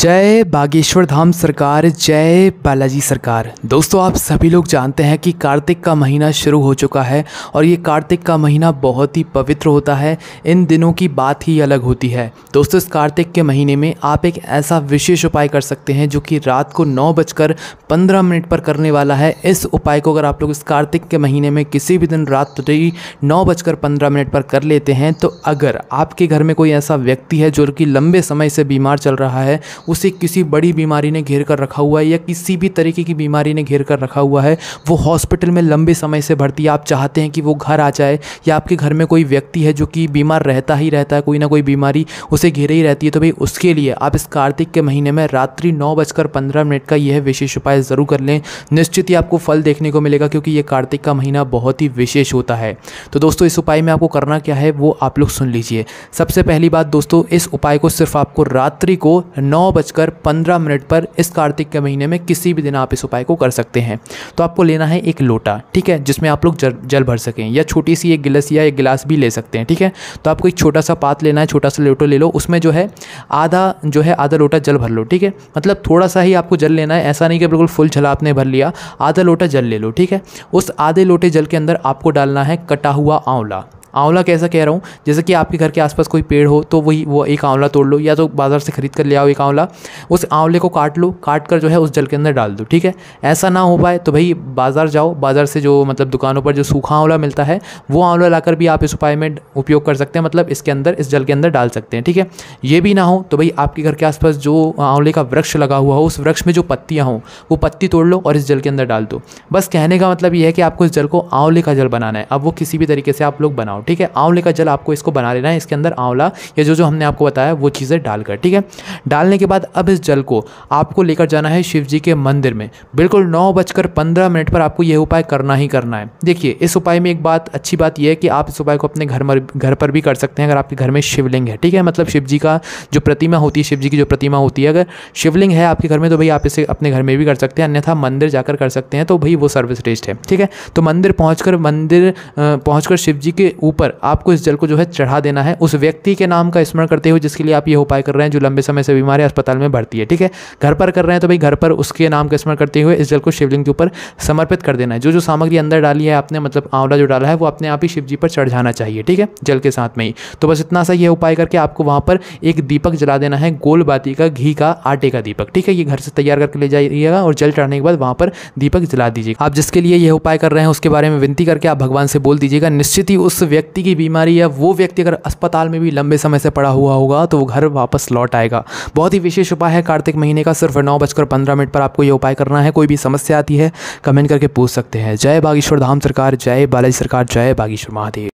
जय बागेश्वर धाम सरकार जय बालाजी सरकार दोस्तों आप सभी लोग जानते हैं कि कार्तिक का महीना शुरू हो चुका है और ये कार्तिक का महीना बहुत ही पवित्र होता है इन दिनों की बात ही अलग होती है दोस्तों इस कार्तिक के महीने में आप एक ऐसा विशेष उपाय कर सकते हैं जो कि रात को नौ बजकर पंद्रह मिनट पर करने वाला है इस उपाय को अगर आप लोग इस कार्तिक के महीने में किसी भी दिन रात तो ही नौ बजकर पंद्रह मिनट पर कर लेते हैं तो अगर आपके घर में कोई ऐसा व्यक्ति है जो कि लंबे समय से बीमार चल रहा है उसे किसी बड़ी बीमारी ने घेर कर रखा हुआ है या किसी भी तरीके की बीमारी ने घेर कर रखा हुआ है वो हॉस्पिटल में लंबे समय से भर्ती आप चाहते हैं कि वो घर आ जाए या आपके घर में कोई व्यक्ति है जो कि बीमार रहता ही रहता है कोई ना कोई बीमारी उसे घेरे ही रहती है तो भाई उसके लिए आप इस कार्तिक के महीने में रात्रि नौ बजकर पंद्रह मिनट का यह विशेष उपाय ज़रूर कर लें निश्चित ही आपको फल देखने को मिलेगा क्योंकि ये कार्तिक का महीना बहुत ही विशेष होता है तो दोस्तों इस उपाय में आपको करना क्या है वो आप लोग सुन लीजिए सबसे पहली बात दोस्तों इस उपाय को सिर्फ आपको रात्रि को नौ बजकर पंद्रह मिनट पर इस कार्तिक के महीने में किसी भी दिन आप इस उपाय को कर सकते हैं तो आपको लेना है एक लोटा ठीक है जिसमें आप लोग जल, जल भर सकें या छोटी सी एक गिलस या एक गिलास भी ले सकते हैं ठीक है तो आपको एक छोटा सा पात लेना है छोटा सा लोटो ले लो उसमें जो है आधा जो है आधा लोटा जल भर लो ठीक है मतलब थोड़ा सा ही आपको जल लेना है ऐसा नहीं कि बिल्कुल फुल छला आपने भर लिया आधा लोटा जल ले लो ठीक है उस आधे लोटे जल के अंदर आपको डालना है कटा हुआ आंवला आंवला कैसा कह रहा हूँ जैसे कि आपके घर के आसपास कोई पेड़ हो तो वही वो एक आंवला तोड़ लो या तो बाज़ार से खरीद कर ले आओ एक आंवला उस आंवले को काट लो काट कर जो है उस जल के अंदर डाल दो ठीक है ऐसा ना हो पाए तो भाई बाज़ार जाओ बाज़ार से जो मतलब दुकानों पर जो सूखा आंवला मिलता है वो आंवला लाकर भी आप इस उपाय में उपयोग कर सकते हैं मतलब इसके अंदर इस जल के अंदर डाल सकते हैं ठीक है ये भी ना हो तो भाई आपके घर के आसपास जो आंवले का वृक्ष लगा हुआ हो उस वृक्ष में जो पत्तियाँ हों वो पत्ती तोड़ लो और इस जल के अंदर डाल दो बस कहने का मतलब ये है कि आपको इस जल को आंवले का जल बनाना है अब वो किसी भी तरीके से आप लोग बनाओ ठीक है आंवले का जल आपको इसको बना लेना है इसके अंदर आंवला या जो जो हमने आपको बताया वो चीज़ें डालकर ठीक है डालने के बाद अब इस जल को आपको लेकर जाना है शिव जी के मंदिर में बिल्कुल नौ बजकर पंद्रह मिनट पर आपको यह उपाय करना ही करना है देखिए इस उपाय में एक बात अच्छी बात यह है कि आप इस उपाय को अपने घर में घर पर भी कर सकते हैं अगर आपके घर में शिवलिंग है ठीक है मतलब शिव जी का जो प्रतिमा होती है शिव जी की जो प्रतिमा होती है अगर शिवलिंग है आपके घर में तो भाई आप इसे अपने घर में भी कर सकते हैं अन्यथा मंदिर जाकर कर सकते हैं तो भाई वो सर्वश्रेष्ठ है ठीक है तो मंदिर पहुँच मंदिर पहुँच शिव जी के ऊपर आपको इस जल को जो है चढ़ा देना है उस व्यक्ति के नाम का स्मरण करते हुए जिसके लिए आप ये उपाय कर रहे हैं जो लंबे समय से बीमार है अस्पताल में भर्ती है ठीक है घर पर कर रहे हैं तो भाई घर पर उसके नाम का स्मरण करते हुए इस जल को शिवलिंग के ऊपर समर्पित कर देना है जो जो सामग्री अंदर डाली है आपने मतलब आंवला जो डाला है वो अपने आप ही शिव जी पर चढ़ जाना चाहिए ठीक है जल के साथ में ही तो बस इतना सा यह उपाय करके आपको वहाँ पर एक दीपक जला देना है गोल बाती का घी का आटे का दीपक ठीक है ये घर से तैयार करके ले जाइएगा और जल चढ़ाने के बाद वहाँ पर दीपक जला दीजिएगा आप जिसके लिए यह उपाय कर रहे हैं उसके बारे में विनती करके आप भगवान से बोल दीजिएगा निश्चित ही उस व्यक्ति की बीमारी या वो व्यक्ति अगर अस्पताल में भी लंबे समय से पड़ा हुआ होगा तो वो घर वापस लौट आएगा बहुत ही विशेष उपाय है कार्तिक महीने का सिर्फ नौ बजकर पंद्रह मिनट पर आपको ये उपाय करना है कोई भी समस्या आती है कमेंट करके पूछ सकते हैं जय बागेश्वर धाम सरकार जय बालाजी सरकार जय बागेश्वर महादेव